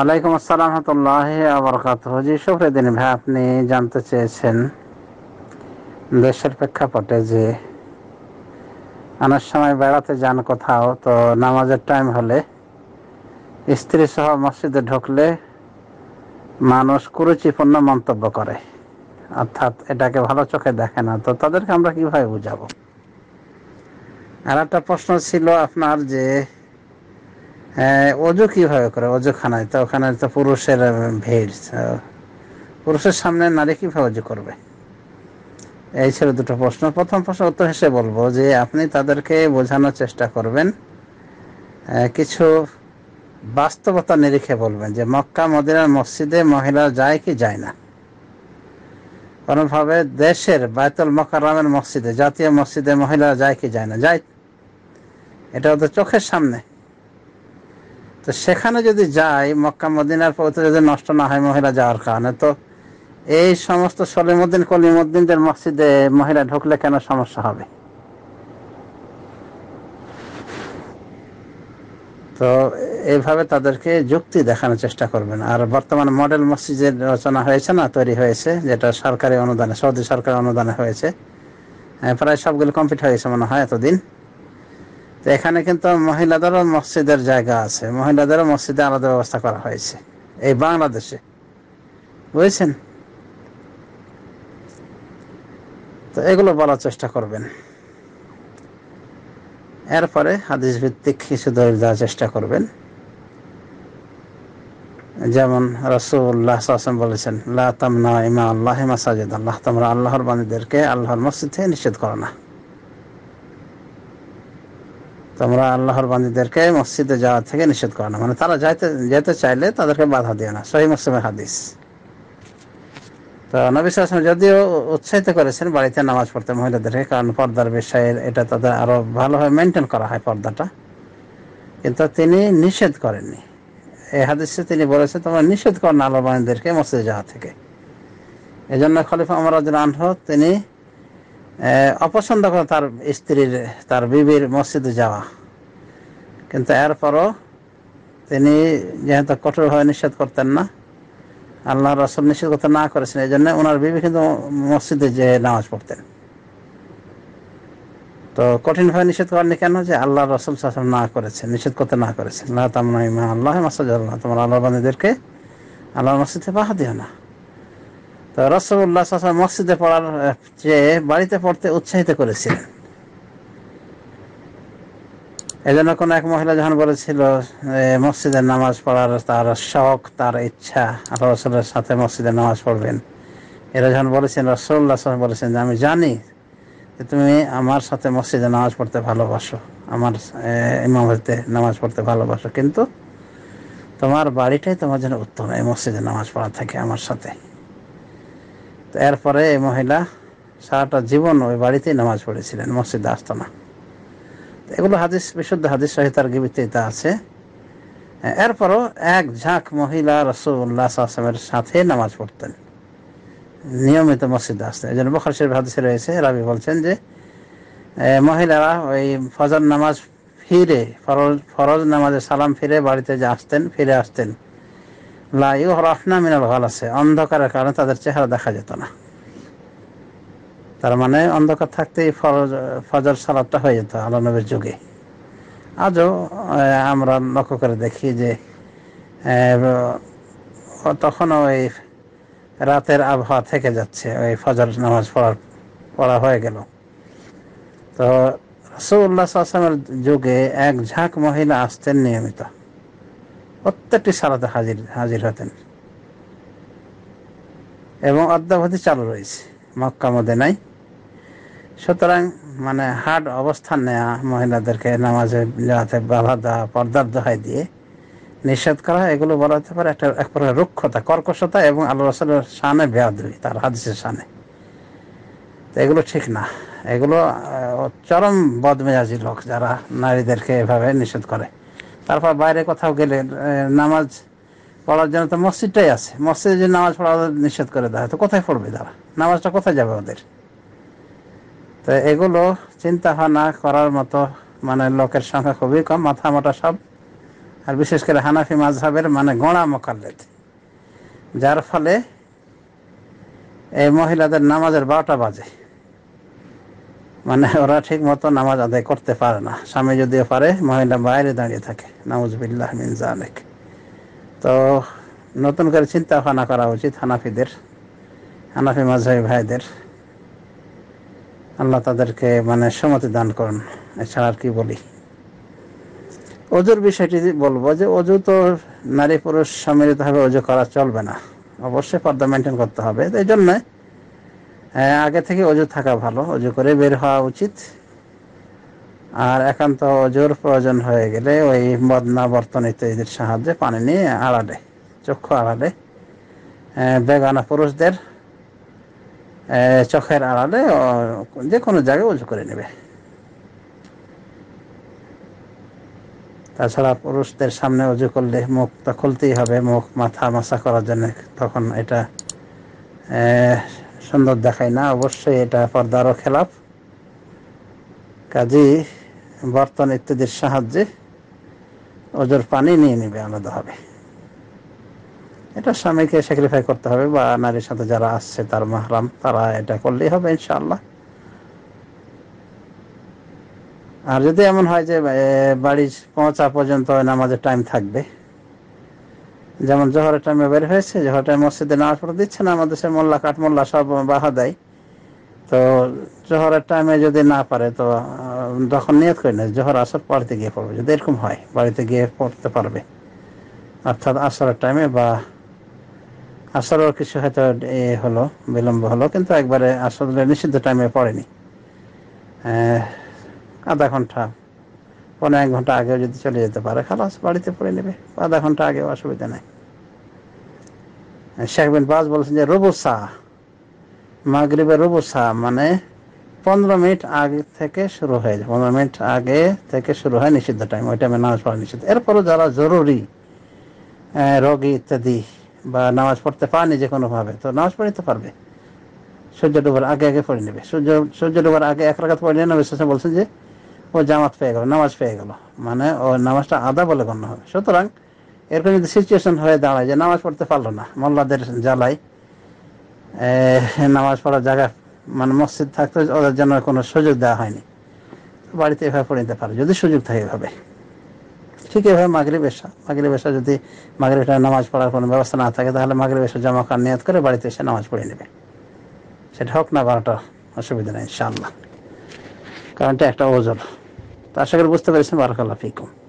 আলাইকুম আসসালাম রহমতুল্লাহ আবরকাত জি সফরেদিন ভাই আপনি জানতে চেয়েছেন দেশের প্রেক্ষাপটে যে অনেক সময় বেড়াতে যান কোথাও তো নামাজের টাইম হলে স্ত্রী সহ মসজিদে ঢুকলে মানুষ কুরুচিপূর্ণ মন্তব্য করে অর্থাৎ এটাকে ভালো চোখে দেখে না তো তাদেরকে আমরা কিভাবে বুঝাবো আর একটা প্রশ্ন ছিল আপনার যে হ্যাঁ, অজু কিভাবে করে অজু খানায় তো ওখানে তো পুরুষের ভিড় পুরুষের সামনে নারী কিভাবে অজু করবে এই ছিল দুটো প্রশ্ন প্রথম প্রশ্ন উত্তর হিসেবে বলবো যে আপনি তাদেরকে বোঝানোর চেষ্টা করবেন কিছু বাস্তবতা নিরিখে বলবেন যে মক্কা মদিনার মসজিদে মহিলা যায় কি যায় না কোনোভাবে দেশের বায়তুল মকারামের মসজিদে জাতীয় মসজিদে মহিলা যায় কি যায় না যায় এটা তো চোখের সামনে তো সেখানে যদি যাই মক্কা মদিনার পথে যদি নষ্ট না হয় মহিলা যাওয়ার কারণে তো এই সমস্ত সলিমুদ্দিন কলিমুদ্দিনদের মসজিদে মহিলা ঢুকলে কেন সমস্যা হবে তো এইভাবে তাদেরকে যুক্তি দেখানোর চেষ্টা করবেন আর বর্তমান মডেল মসজিদের রচনা হয়েছে না তৈরি হয়েছে যেটা সরকারি অনুদানে সৌদি সরকারি অনুদানে হয়েছে প্রায় সবগুলো কমপ্লিট হয়েছে মনে হয় এতদিন তো এখানে কিন্তু মহিলাদেরও মসজিদের জায়গা আছে মহিলাদেরও মসজিদে আলাদা ব্যবস্থা করা হয়েছে এই বাংলাদেশে বুঝেছেন তো এগুলো বলার চেষ্টা করবেন এরপরে হাদিস ভিত্তিক কিছু দলিল দেওয়ার চেষ্টা করবেন যেমন রসুল্লাহ আসলাম বলেছেন ইমা আল্লাহ আল্লাহ তোমরা আল্লাহর বান্ধীদেরকে আল্লাহর মসজিদ থেকে নিষেধ করো না তোমরা আল্লাহর বান্দিদেরকে মসজিদে যাওয়া থেকে নিষেধ করো না মানে তারা যাইতে যেতে চাইলে তাদেরকে বাধা দিও না সহি মুসলিমের হাদিস তো নবিশ্বাস যদিও উৎসাহিত করেছেন বাড়িতে নামাজ পড়তে মহিলাদেরকে কারণ পর্দার বিষয়ে এটা তাদের আরো ভালোভাবে মেনটেন করা হয় পর্দাটা কিন্তু তিনি নিষেধ করেননি এই হাদিসে তিনি বলেছেন তোমরা নিষেধ করেন আল্লাহ বাহিনীদেরকে মসজিদে যাওয়া থেকে এজন্য খলিফা আমার আনহ তিনি অপছন্দ করে তার স্ত্রীর তার বিবির মসজিদে যাওয়া কিন্তু এরপরও তিনি যেহেতু কঠোরভাবে নিষেধ করতেন না আল্লাহ রসল নিষেধ করতে না করেছেন এই জন্য ওনার বিবি কিন্তু মসজিদে যে নামাজ পড়তেন তো কঠিনভাবে নিষেধ করেনি কেন যে আল্লাহ রসুল শাসন না করেছেন নিষেধ করতে না করেছেন আল্লাহ তামা আল্লাহ মাসাজ আল্লাহ তোমার আল্লাহ বান্ধীদেরকে আল্লাহ মসজিদে বাহা দিও না তো রসগোল্লা সাসা মসজিদে পড়ার চেয়ে বাড়িতে পড়তে উৎসাহিত করেছিলেন এজন্য কোন এক মহিলা যখন বলেছিল মসজিদে নামাজ পড়ার তার শখ তার ইচ্ছা আল্লাহ রসুলের সাথে মসজিদে নামাজ পড়বেন এরা যখন বলেছেন রসল্লাহ বলেছেন যে আমি জানি যে তুমি আমার সাথে মসজিদে নামাজ পড়তে ভালোবাসো আমার ইমামতে নামাজ পড়তে ভালোবাসো কিন্তু তোমার বাড়িটাই তোমার জন্য উত্তম এই মসজিদে নামাজ পড়া থাকে আমার সাথে তো এরপরে এই মহিলা সারাটা জীবন ওই বাড়িতেই নামাজ পড়েছিলেন মসজিদে আস্তানা না এগুলো হাদিস বিশুদ্ধ হাদিস সহিতার গিবিতে আছে এরপরও এক ঝাঁক মহিলা রসুল্লাহ আসামের সাথে নামাজ পড়তেন নিয়মিত মসজিদ আসতেন এই জন্য বখর শরীফ হাদিসে রয়েছে রাবি বলছেন যে মহিলারা ওই ফজর নামাজ ফিরে ফরজ ফরজ নামাজে সালাম ফিরে বাড়িতে যে আসতেন ফিরে আসতেন লাইউ হরফনা মিনাল হল আছে অন্ধকারের কারণে তাদের চেহারা দেখা যেত না তার মানে অন্ধকার থাকতেই ফজর সালাদটা হয়ে যেত আলনবের যুগে আজও আমরা লক্ষ্য করে দেখি যে তখনও ওই রাতের আবহাওয়া থেকে যাচ্ছে ওই ফজর নামাজ পড়ার পড়া হয়ে গেল তো রসুল্লাহ আসলামের যুগে এক ঝাঁক মহিলা আসতেন নিয়মিত প্রত্যেকটি সালাতে হাজির হাজির হতেন এবং অদ্যাবধি চালু রয়েছে মক্কা মধ্যে নাই সুতরাং মানে হার্ড অবস্থান নেয়া মহিলাদেরকে নামাজে যাতে বাধা দেওয়া পর্দার দোহাই দিয়ে নিষেধ করা এগুলো বলা হতে পারে একটা এক প্রকার রুক্ষতা কর্কশতা এবং আল্লাহ রসুলের সানে বেয়াদুই তার হাদিসের সানে তো এগুলো ঠিক না এগুলো চরম বদমেজাজি লোক যারা নারীদেরকে এভাবে নিষেধ করে তারপর বাইরে কোথাও গেলে নামাজ পড়ার জন্য তো মসজিদটাই আছে মসজিদে যদি নামাজ পড়া নিষেধ করে দেওয়া হয় তো কোথায় পড়বে তারা নামাজটা কোথায় যাবে ওদের তো এগুলো চিন্তা ভাবনা করার মতো মানে লোকের সংখ্যা খুবই কম মাথা মোটা সব আর বিশেষ করে হানাফি মাঝহের মানে গোড়া মোকাল্লেদ যার ফলে এই মহিলাদের নামাজের বারোটা বাজে মানে ওরা ঠিক মতো নামাজ আদায় করতে পারে না স্বামী যদিও পারে মহিলা বাইরে দাঁড়িয়ে থাকে নাউজবিল্লাহ মিনজানেক তো নতুন করে চিন্তা ভাবনা করা উচিত হানাফিদের হানাফি মাঝাই ভাইদের আল্লাহ তাদেরকে মানে সমতি দান করুন এছাড়া আর কি বলি অজুর বিষয়টি বলবো যে অজু তো নারী পুরুষ সম্মিলিতভাবে অজু করা চলবে না অবশ্যই পর্দা মেনটেন করতে হবে এই জন্যে হ্যাঁ, আগে থেকে অজু থাকা ভালো অজু করে বের হওয়া উচিত আর একান্ত অজুর প্রয়োজন হয়ে গেলে ওই মদনা বর্তন ইত্যাদির সাহায্যে পানি নিয়ে আড়ালে চক্ষু আড়ালে বেগানা পুরুষদের চোখের আড়ালে যে কোনো জায়গায় উঁচু করে নেবে তাছাড়া পুরুষদের সামনে উঁচু করলে মুখ তো খুলতেই হবে মুখ মাথা মাসা করার জন্য তখন এটা সুন্দর দেখায় না অবশ্যই এটা পর্দারও খেলাফ কাজে বর্তন ইত্যাদির সাহায্যে ওজোর পানি নিয়ে নেবে আলাদাভাবে এটা স্বামীকে স্যাক্রিফাই করতে হবে বা নারীর সাথে যারা আসছে তার মাহরাম তারা এটা করলেই হবে ইনশাল্লাহ আর যদি এমন হয় যে বাড়ি পৌঁছা পর্যন্ত নামাজের টাইম থাকবে যেমন জহরের টাইমে বের হয়েছে জহরের টাইম মসজিদে নামাজ পড়ে দিচ্ছে না আমাদের সে মোল্লা মোল্লা সব বাধা দেয় তো জহরের টাইমে যদি না পারে তো তখন নিয়ত করি না জহর আসার বাড়িতে গিয়ে পড়বে যদি এরকম হয় বাড়িতে গিয়ে পড়তে পারবে অর্থাৎ আসরের টাইমে বা আসরের কিছু হয়তো এ হলো বিলম্ব হলো কিন্তু একবারে আসলে নিষিদ্ধ টাইমে পড়েনি আধা ঘন্টা পনেরো এক ঘন্টা আগেও যদি চলে যেতে পারে খালাস বাড়িতে পড়ে নেবে আধা ঘন্টা আগেও অসুবিধা নেই শেখ বিন বাজ বলেছেন যে রুবুসা মাগরীবের রুবুসা মানে পনেরো মিনিট আগে থেকে শুরু যায় পনেরো মিনিট আগে থেকে শুরু হয় নিষিদ্ধ টাইম ওই টাইমে নামাজ পড়া নিষিদ্ধ এরপরও যারা জরুরি রোগী ইত্যাদি বা নামাজ পড়তে পারেনি যে কোনোভাবে তো নামাজ পড়তে পারবে সূর্য ডুবার আগে আগে পড়ে নেবে সূর্য সূর্য ডুবার আগে এক রাখাত পড়ে নেবে বলছেন যে ও জামাত পেয়ে গেল নামাজ পেয়ে গেল মানে ও নামাজটা আদা বলে গণ্য হবে সুতরাং এরকম যদি সিচুয়েশন হয়ে দাঁড়ায় যে নামাজ পড়তে পারলো না মোল্লাদের জ্বালায় নামাজ পড়ার জায়গা মানে মসজিদ থাকতে ওদের জন্য কোনো সুযোগ দেওয়া হয়নি বাড়িতে এভাবে পড়ে নিতে পারে যদি সুযোগ থাকে এভাবে ঠিক এভাবে মাগরি বেশা মাগরি বেশা যদি মাগরি বেশা নামাজ পড়ার কোনো ব্যবস্থা না থাকে তাহলে মাগরি বেশা জমা কার নিয়াত করে বাড়িতে এসে নামাজ পড়ে নেবে সেটা হোক না বারোটা অসুবিধা নেই ইনশাআল্লাহ কারণটা একটা ওজন তো আশা করি বুঝতে পেরেছেন বারাকাল্লাহ ফিকুম